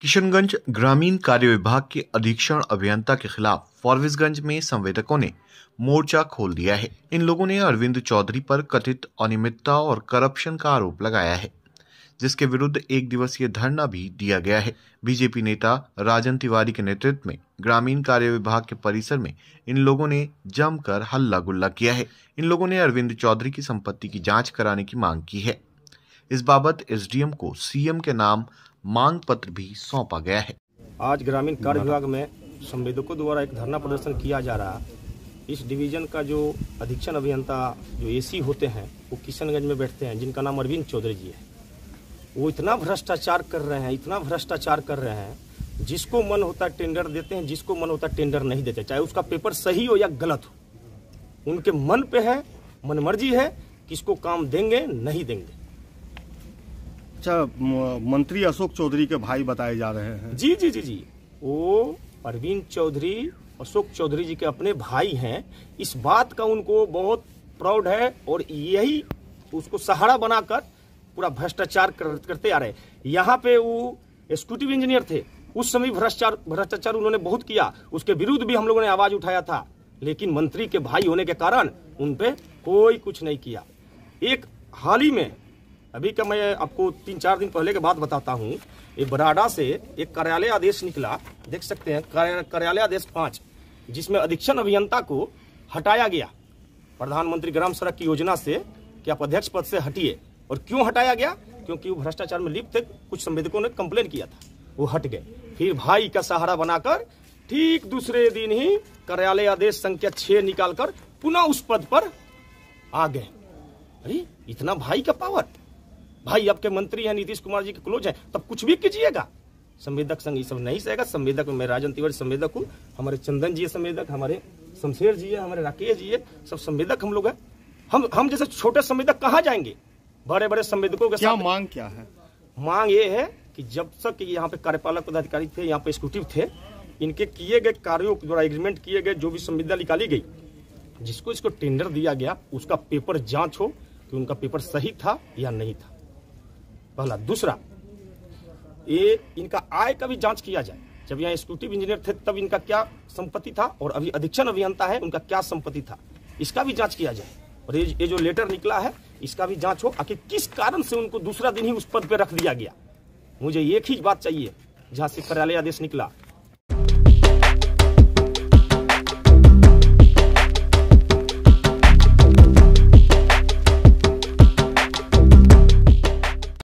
किशनगंज ग्रामीण कार्य विभाग के अधीक्षण अभियंता के खिलाफ फॉरविसगंज में संवेदकों ने मोर्चा खोल दिया है इन लोगों ने अरविंद चौधरी पर कथित अनियमितता और करप्शन का आरोप लगाया है जिसके विरुद्ध एक दिवसीय धरना भी दिया गया है बीजेपी नेता राजन तिवारी के नेतृत्व में ग्रामीण कार्य विभाग के परिसर में इन लोगों ने जमकर हल्ला गुल्ला किया है इन लोगों ने अरविंद चौधरी की संपत्ति की जांच कराने की मांग की है इस बाबत एसडीएम को सीएम के नाम मांग पत्र भी सौंपा गया है आज ग्रामीण कार्य विभाग में संवेदकों द्वारा एक धरना प्रदर्शन किया जा रहा इस डिवीजन का जो अधीक्षण अभियंता जो एसी होते हैं वो किशनगंज में बैठते हैं जिनका नाम अरविंद चौधरी जी है वो इतना भ्रष्टाचार कर रहे हैं इतना भ्रष्टाचार कर रहे हैं जिसको मन होता टेंडर देते हैं जिसको मन होता टेंडर नहीं देते चाहे उसका पेपर सही हो या गलत हो उनके मन पे है मनमर्जी है किसको काम देंगे नहीं देंगे अच्छा मंत्री अशोक चौधरी के भाई बताए जा रहे हैं जी जी जी जी वो परवीन चौधरी अशोक चौधरी जी के अपने भाई हैं इस बात का उनको बहुत प्राउड है और यही उसको सहारा बनाकर पूरा भ्रष्टाचार कर, करते आ रहे यहाँ पे वो एग्जीक्यूटिव इंजीनियर थे उस समय भ्रष्टाचार भ्रष्टाचार उन्होंने बहुत किया उसके विरुद्ध भी हम लोगों ने आवाज उठाया था लेकिन मंत्री के भाई होने के कारण उनपे कोई कुछ नहीं किया एक हाल ही में अभी का मैं आपको तीन चार दिन पहले के बाद बताता हूँ ये बराडा से एक कार्यालय आदेश निकला देख सकते हैं कार्यालय आदेश पांच जिसमें अधीक्षण अभियंता को हटाया गया प्रधानमंत्री ग्राम सड़क की योजना से कि आप अध्यक्ष पद से हटिए और क्यों हटाया गया क्योंकि वो भ्रष्टाचार में लिप्त थे कुछ संवेदकों ने कंप्लेन किया था वो हट गए फिर भाई का सहारा बनाकर ठीक दूसरे दिन ही कार्यालय आदेश संख्या छह निकालकर पुनः उस पद पर आ गए अरे इतना भाई का पावर भाई आपके मंत्री हैं नीतीश कुमार जी के क्लोज हैं तब कुछ भी कीजिएगा संवेदक संघ ये सब नहीं सहेगा संवेदक मैं राजन तिवारी संवेदक हूँ हमारे चंदन जी संवेदक हमारे शमशेर जी है हमारे राकेश जी है सब संवेदक हम लोग हैं हम हम जैसे छोटे संवेदक कहाँ जाएंगे बड़े बड़े संवेदकों के साथ मांग क्या है मांग ये है कि जब तक यहाँ पे कार्यपालक पदाधिकारी थे यहाँ पे एक्सिक्यूटिव थे इनके किए गए कार्यों द्वारा एग्रीमेंट किए गए जो भी संविदा निकाली गई जिसको इसको टेंडर दिया गया उसका पेपर जांच हो कि उनका पेपर सही था या नहीं था पहला दूसरा ये इनका आय का भी जांच किया जाए जब यहाँ एक्सिक्यूटिव इंजीनियर थे तब इनका क्या संपत्ति था और अभी अधीक्षण अभियंता है उनका क्या संपत्ति था इसका भी जांच किया जाए और ये जो लेटर निकला है इसका भी जांच हो आखिर किस कारण से उनको दूसरा दिन ही उस पद पर रख दिया गया मुझे एक ही बात चाहिए जहाँ से कार्यालय आदेश निकला